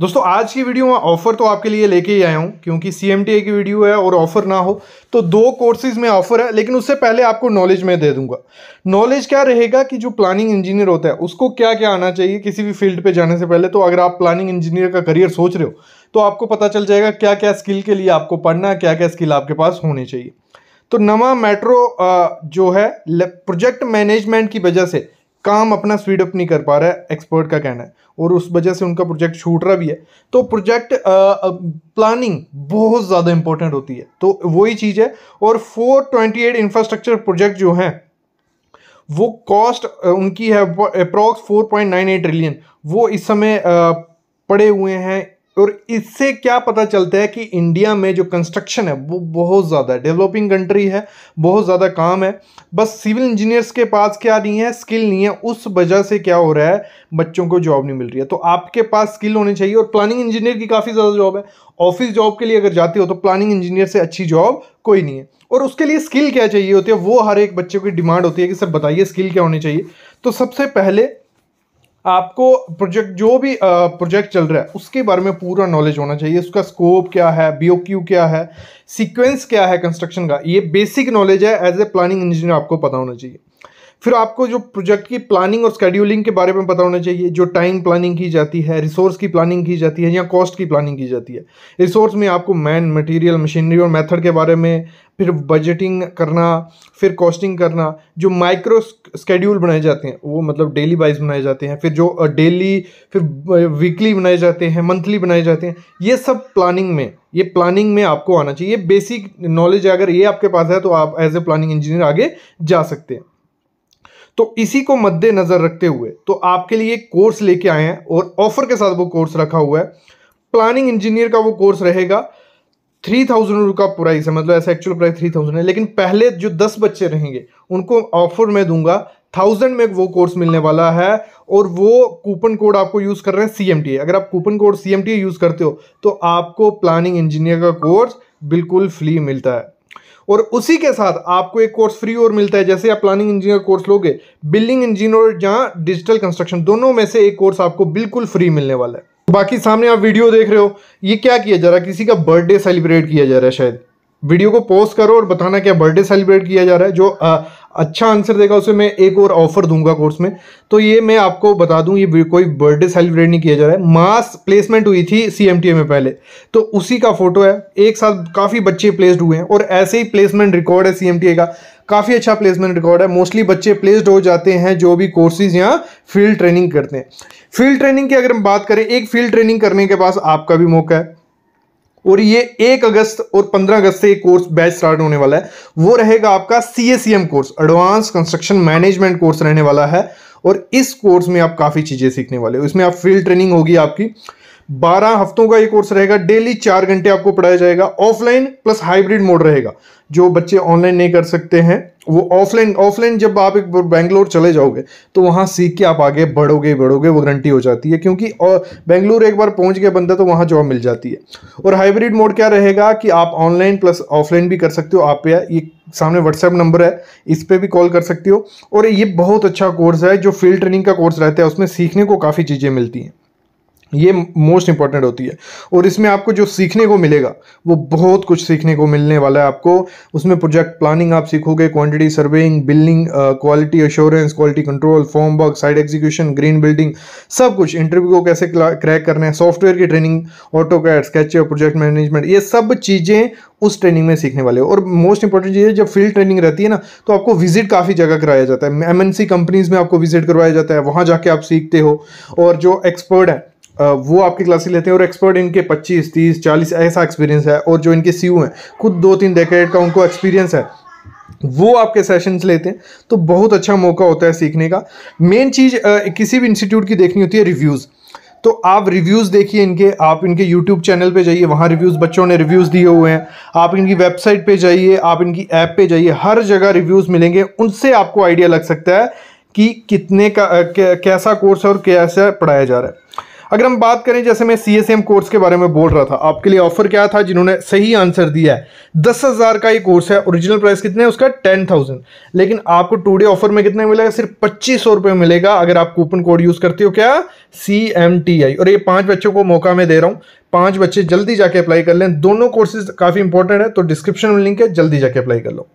दोस्तों आज की वीडियो में ऑफर तो आपके लिए लेके ही आया हूँ क्योंकि सी की वीडियो है और ऑफर ना हो तो दो कोर्सेज में ऑफर है लेकिन उससे पहले आपको नॉलेज में दे दूंगा नॉलेज क्या रहेगा कि जो प्लानिंग इंजीनियर होता है उसको क्या क्या आना चाहिए किसी भी फील्ड पे जाने से पहले तो अगर आप प्लानिंग इंजीनियर का करियर सोच रहे हो तो आपको पता चल जाएगा क्या क्या स्किल के लिए आपको पढ़ना क्या क्या स्किल आपके पास होने चाहिए तो नवा मेट्रो जो है प्रोजेक्ट मैनेजमेंट की वजह से काम अपना स्पीड अप नहीं कर पा रहा है एक्सपर्ट का कहना है और उस वजह से उनका प्रोजेक्ट छूट रहा भी है तो प्रोजेक्ट प्लानिंग बहुत ज़्यादा इंपॉर्टेंट होती है तो वही चीज़ है और four twenty eight infrastructure project जो हैं वो कॉस्ट उनकी है approx four point nine eight trillion वो इस समय पड़े हुए हैं और इससे क्या पता चलता है कि इंडिया में जो कंस्ट्रक्शन है वो बहुत ज़्यादा है डेवलपिंग कंट्री है बहुत ज़्यादा काम है बस सिविल इंजीनियर्स के पास क्या नहीं है स्किल नहीं है उस वजह से क्या हो रहा है बच्चों को जॉब नहीं मिल रही है तो आपके पास स्किल होनी चाहिए और प्लानिंग इंजीनियर की काफ़ी ज़्यादा जॉब है ऑफिस जॉब के लिए अगर जाते हो तो प्लानिंग इंजीनियर से अच्छी जॉब कोई नहीं है और उसके लिए स्किल क्या चाहिए होती है वो हर एक बच्चे की डिमांड होती है कि सर बताइए स्किल क्या होनी चाहिए तो सबसे पहले आपको प्रोजेक्ट जो भी प्रोजेक्ट चल रहा है उसके बारे में पूरा नॉलेज होना चाहिए उसका स्कोप क्या है बीओक्यू क्या है सीक्वेंस क्या है कंस्ट्रक्शन का ये बेसिक नॉलेज है एज ए प्लानिंग इंजीनियर आपको पता होना चाहिए फिर आपको जो प्रोजेक्ट की प्लानिंग और स्केड्यूलिंग के बारे में पता होना चाहिए जो टाइम प्लानिंग की जाती है रिसोर्स की प्लानिंग की जाती है या कॉस्ट की प्लानिंग की जाती है रिसोर्स में आपको मैन मटेरियल मशीनरी और मेथड के बारे में फिर बजटिंग करना फिर कॉस्टिंग करना जो माइक्रो स्केड्यूल बनाए जाते हैं वो मतलब डेली वाइज बनाए जाते हैं फिर जो डेली फिर वीकली बनाए जाते हैं मंथली बनाए जाते हैं ये सब प्लानिंग में ये प्लानिंग में आपको आना चाहिए बेसिक नॉलेज अगर ये आपके पास है तो आप एज ए प्लानिंग इंजीनियर आगे जा सकते हैं तो इसी को मद्देनज़र रखते हुए तो आपके लिए कोर्स लेके आए हैं और ऑफर के साथ वो कोर्स रखा हुआ है प्लानिंग इंजीनियर का वो कोर्स रहेगा थ्री थाउजेंड का प्राइस है मतलब ऐसा एक्चुअल प्राइस थ्री थाउजेंड है लेकिन पहले जो दस बच्चे रहेंगे उनको ऑफर में दूंगा थाउजेंड में वो कोर्स मिलने वाला है और वो कूपन कोड आपको यूज़ कर रहे हैं सी अगर आप कूपन कोड सी यूज़ करते हो तो आपको प्लानिंग इंजीनियर का कोर्स बिल्कुल फ्री मिलता है और उसी के साथ आपको एक कोर्स फ्री और मिलता है जैसे आप प्लानिंग इंजीनियर कोर्स लोगे बिल्डिंग इंजीनियर और जहाँ डिजिटल कंस्ट्रक्शन दोनों में से एक कोर्स आपको बिल्कुल फ्री मिलने वाला है बाकी सामने आप वीडियो देख रहे हो ये क्या किया जा रहा है किसी का बर्थडे सेलिब्रेट किया जा रहा है शायद वीडियो को पॉज करो और बताना क्या बर्थडे सेलिब्रेट किया जा रहा है जो आ, अच्छा आंसर देगा उसे मैं एक और ऑफर दूंगा कोर्स में तो ये मैं आपको बता दूं ये कोई बर्थडे सेलिब्रेट नहीं किया जा रहा है मास प्लेसमेंट हुई थी सी में पहले तो उसी का फोटो है एक साथ काफ़ी बच्चे प्लेसड हुए हैं और ऐसे ही प्लेसमेंट रिकॉर्ड है सी का काफ़ी अच्छा प्लेसमेंट रिकॉर्ड है मोस्टली बच्चे प्लेस्ड हो जाते हैं जो भी कोर्सेज या फील्ड ट्रेनिंग करते हैं फील्ड ट्रेनिंग की अगर हम बात करें एक फील्ड ट्रेनिंग करने के पास आपका भी मौका है और ये एक अगस्त और पंद्रह अगस्त से ये कोर्स बैच स्टार्ट होने वाला है वो रहेगा आपका C course advance construction management course रहने वाला है और इस कोर्स में आप काफ़ी चीज़ें सीखने वाले हो इसमें आप फील्ड ट्रेनिंग होगी आपकी बारह हफ्तों का ये कोर्स रहेगा डेली चार घंटे आपको पढ़ाया जाएगा ऑफलाइन प्लस हाइब्रिड मोड रहेगा जो बच्चे ऑनलाइन नहीं कर सकते हैं वो ऑफलाइन ऑफलाइन जब आप एक बेंगलोर चले जाओगे तो वहाँ सीख के आप आगे बढ़ोगे बढ़ोगे वो गारंटी हो जाती है क्योंकि बेंगलोर एक बार पहुँच गया बंदा तो वहाँ जॉब मिल जाती है और हाइब्रिड मोड क्या रहेगा कि आप ऑनलाइन प्लस ऑफलाइन भी कर सकते हो आप ये सामने व्हाट्सएप नंबर है इस पर भी कॉल कर सकते हो और ये बहुत अच्छा कोर्स है जो फील्ड ट्रेनिंग का कोर्स रहता है उसमें सीखने को काफ़ी चीज़ें मिलती हैं ये मोस्ट इंपॉर्टेंट होती है और इसमें आपको जो सीखने को मिलेगा वो बहुत कुछ सीखने को मिलने वाला है आपको उसमें प्रोजेक्ट प्लानिंग आप सीखोगे quantity surveying building quality assurance quality control form work site execution green building सब कुछ इंटरव्यू को कैसे क्रैक करना है सॉफ्टवेयर की ट्रेनिंग ऑटो कैड स्केच और प्रोजेक्ट मैनेजमेंट ये सब चीज़ें उस ट्रेनिंग में सीखने वाले और मोस्ट इंपॉर्टेंट चीज़ है जब फील्ड ट्रेनिंग रहती है ना तो आपको विजिट काफ़ी जगह कराया जाता है एमएनसी कंपनीज में आपको विजिट करवाया जाता है वहाँ जाके आप सीखते हो और जो एक्सपर्ट है वो आपकी क्लासेस लेते हैं और एक्सपर्ट इनके 25, 30, 40 ऐसा एक्सपीरियंस है और जो इनके सी हैं खुद दो तीन डेकेड का उनको एक्सपीरियंस है वो आपके सेशंस लेते हैं तो बहुत अच्छा मौका होता है सीखने का मेन चीज़ किसी भी इंस्टीट्यूट की देखनी होती है रिव्यूज़ तो आप रिव्यूज़ देखिए इनके आप इनके यूट्यूब चैनल पे जाइए वहाँ रिव्यूज़ बच्चों ने रिव्यूज़ दिए हुए हैं आप इनकी वेबसाइट पे जाइए आप इनकी ऐप पे जाइए हर जगह रिव्यूज़ मिलेंगे उनसे आपको आइडिया लग सकता है कि कितने का कैसा कोर्स है और कैसा पढ़ाया जा रहा है अगर हम बात करें जैसे मैं सी एस एम कोर्स के बारे में बोल रहा था आपके लिए ऑफर क्या था जिन्होंने सही आंसर दिया है दस हज़ार का ये कोर्स है ओरिजिनल प्राइस कितने है उसका टेन थाउजेंड लेकिन आपको टूडे ऑफर में कितने मिलेगा सिर्फ पच्चीस सौ रुपये मिलेगा अगर आप कूपन कोड यूज़ करते हो क्या सी एम टी आई और ये पाँच बच्चों को मौका मैं दे रहा हूँ पाँच बच्चे जल्दी जाके अप्लाई कर लें दोनों कोर्सेज काफ़ी इंपॉर्टेंट है तो डिस्क्रिप्शन में लिंक है जल्दी जाके अप्लाई कर लो